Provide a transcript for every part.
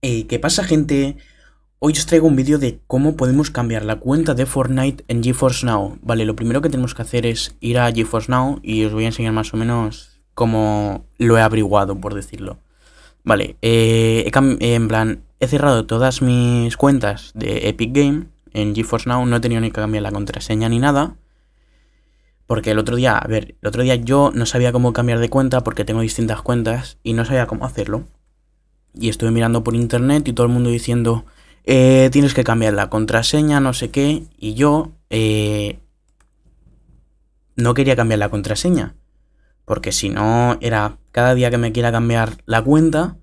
Eh, ¿qué pasa gente? Hoy os traigo un vídeo de cómo podemos cambiar la cuenta de Fortnite en GeForce Now. Vale, lo primero que tenemos que hacer es ir a GeForce Now y os voy a enseñar más o menos cómo lo he averiguado, por decirlo. Vale, eh, en plan, he cerrado todas mis cuentas de Epic Game en GeForce Now, no he tenido ni que cambiar la contraseña ni nada. Porque el otro día, a ver, el otro día yo no sabía cómo cambiar de cuenta porque tengo distintas cuentas y no sabía cómo hacerlo. Y estuve mirando por internet y todo el mundo diciendo, eh, tienes que cambiar la contraseña, no sé qué. Y yo eh, no quería cambiar la contraseña. Porque si no, era cada día que me quiera cambiar la cuenta,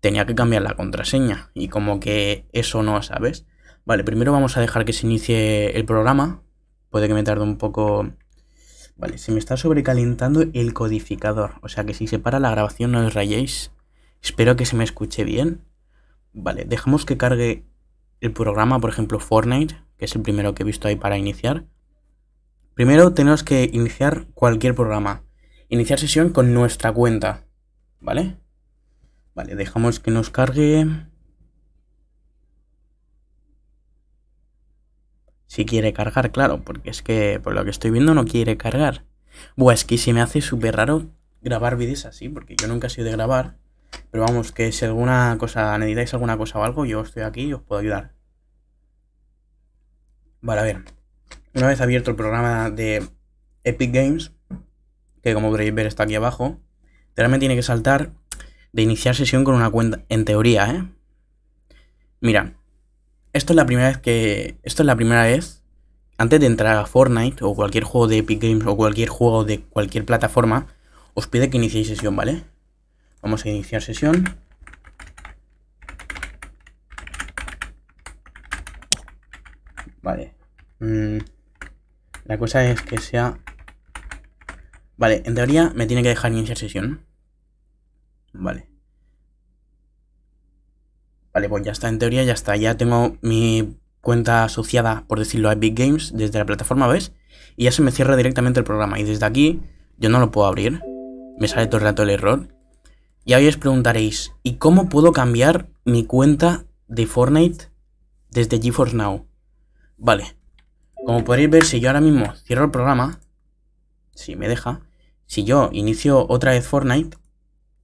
tenía que cambiar la contraseña. Y como que eso no, ¿sabes? Vale, primero vamos a dejar que se inicie el programa. Puede que me tarde un poco... Vale, se me está sobrecalentando el codificador. O sea que si se para la grabación no os rayéis. Espero que se me escuche bien. Vale, dejamos que cargue el programa, por ejemplo Fortnite, que es el primero que he visto ahí para iniciar. Primero tenemos que iniciar cualquier programa. Iniciar sesión con nuestra cuenta. ¿Vale? Vale, dejamos que nos cargue. Si quiere cargar, claro, porque es que por lo que estoy viendo no quiere cargar. Buah, es que se me hace súper raro grabar vídeos así, porque yo nunca he sido de grabar. Pero vamos, que si alguna cosa, necesitáis alguna cosa o algo, yo estoy aquí y os puedo ayudar. Vale, a ver. Una vez abierto el programa de Epic Games, que como podréis ver está aquí abajo, realmente tiene que saltar de iniciar sesión con una cuenta, en teoría, ¿eh? Mira, esto es la primera vez que... Esto es la primera vez, antes de entrar a Fortnite o cualquier juego de Epic Games o cualquier juego de cualquier plataforma, os pide que iniciéis sesión, ¿vale? Vamos a iniciar sesión. Vale. Mm, la cosa es que sea... Vale, en teoría me tiene que dejar iniciar sesión. Vale. Vale, pues ya está, en teoría ya está. Ya tengo mi cuenta asociada, por decirlo, a Big Games desde la plataforma, ¿ves? Y ya se me cierra directamente el programa. Y desde aquí yo no lo puedo abrir. Me sale todo el rato el error. Y hoy os preguntaréis, ¿y cómo puedo cambiar mi cuenta de Fortnite desde GeForce Now? Vale, como podéis ver, si yo ahora mismo cierro el programa, si me deja, si yo inicio otra vez Fortnite,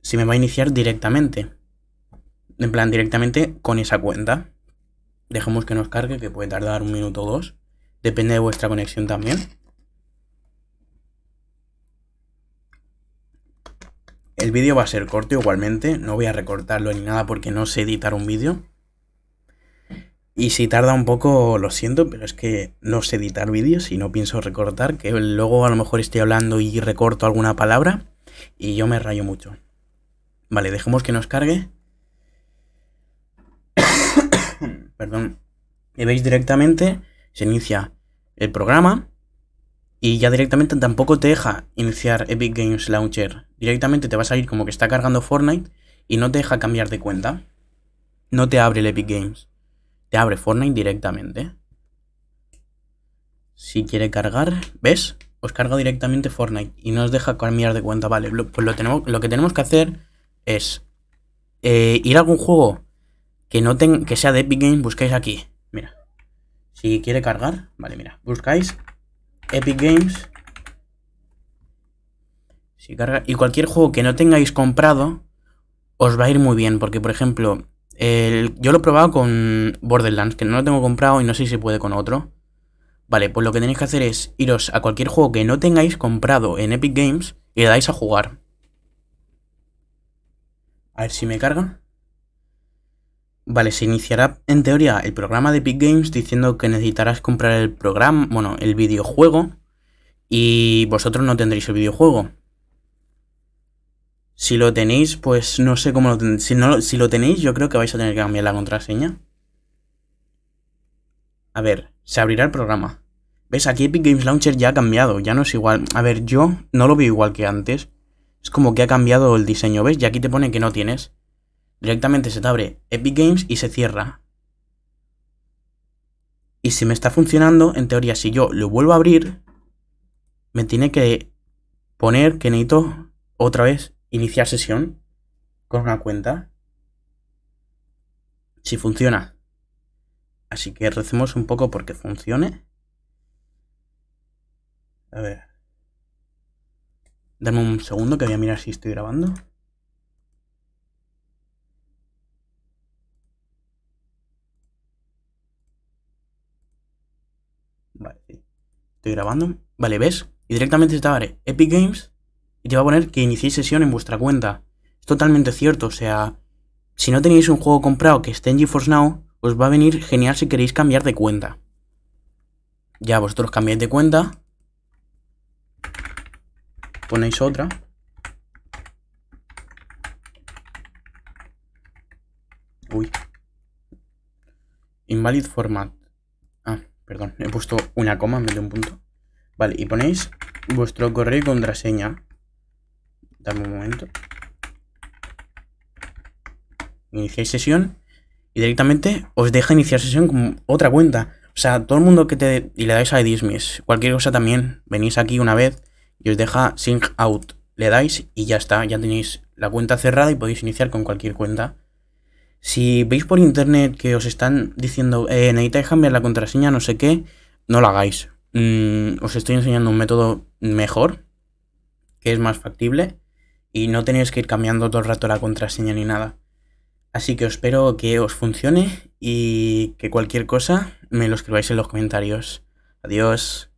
se me va a iniciar directamente. En plan, directamente con esa cuenta. Dejemos que nos cargue, que puede tardar un minuto o dos. Depende de vuestra conexión también. El vídeo va a ser corto igualmente, no voy a recortarlo ni nada porque no sé editar un vídeo. Y si tarda un poco, lo siento, pero es que no sé editar vídeos y no pienso recortar, que luego a lo mejor estoy hablando y recorto alguna palabra y yo me rayo mucho. Vale, dejemos que nos cargue. Perdón. Y veis directamente, se inicia el programa y ya directamente tampoco te deja iniciar Epic Games Launcher. Directamente te va a salir como que está cargando Fortnite y no te deja cambiar de cuenta. No te abre el Epic Games. Te abre Fortnite directamente. Si quiere cargar, ¿ves? Os carga directamente Fortnite y no os deja cambiar de cuenta. Vale, pues lo, lo que tenemos que hacer es eh, ir a algún juego que, que sea de Epic Games, buscáis aquí. Mira. Si quiere cargar, vale, mira. Buscáis Epic Games. Si carga. Y cualquier juego que no tengáis comprado, os va a ir muy bien. Porque, por ejemplo, yo lo he probado con Borderlands, que no lo tengo comprado y no sé si se puede con otro. Vale, pues lo que tenéis que hacer es iros a cualquier juego que no tengáis comprado en Epic Games y le dais a jugar. A ver si me carga. Vale, se iniciará en teoría el programa de Epic Games diciendo que necesitarás comprar el programa, bueno, el videojuego y vosotros no tendréis el videojuego. Si lo tenéis, pues no sé cómo lo tenéis. Si, no, si lo tenéis, yo creo que vais a tener que cambiar la contraseña. A ver, se abrirá el programa. ¿Ves? Aquí Epic Games Launcher ya ha cambiado, ya no es igual. A ver, yo no lo veo igual que antes. Es como que ha cambiado el diseño, ¿ves? Y aquí te pone que no tienes. Directamente se te abre Epic Games y se cierra. Y si me está funcionando, en teoría, si yo lo vuelvo a abrir, me tiene que poner que necesito otra vez iniciar sesión con una cuenta. Si funciona. Así que recemos un poco porque funcione. A ver. Dame un segundo que voy a mirar si estoy grabando. Estoy grabando. Vale, ¿ves? Y directamente se te dar Epic Games y te va a poner que iniciéis sesión en vuestra cuenta. Es totalmente cierto, o sea, si no tenéis un juego comprado que esté en GeForce Now, os va a venir genial si queréis cambiar de cuenta. Ya vosotros cambiáis de cuenta. Ponéis otra. Uy. Invalid format. Perdón, he puesto una coma en vez de un punto. Vale, y ponéis vuestro correo y contraseña. Dame un momento. Iniciáis sesión y directamente os deja iniciar sesión con otra cuenta. O sea, todo el mundo que te... Y le dais a Dismiss, cualquier cosa también, venís aquí una vez y os deja Sync Out. Le dais y ya está, ya tenéis la cuenta cerrada y podéis iniciar con cualquier cuenta. Si veis por internet que os están diciendo, eh, necesitáis cambiar la contraseña, no sé qué, no lo hagáis. Mm, os estoy enseñando un método mejor, que es más factible, y no tenéis que ir cambiando todo el rato la contraseña ni nada. Así que espero que os funcione y que cualquier cosa me lo escribáis en los comentarios. Adiós.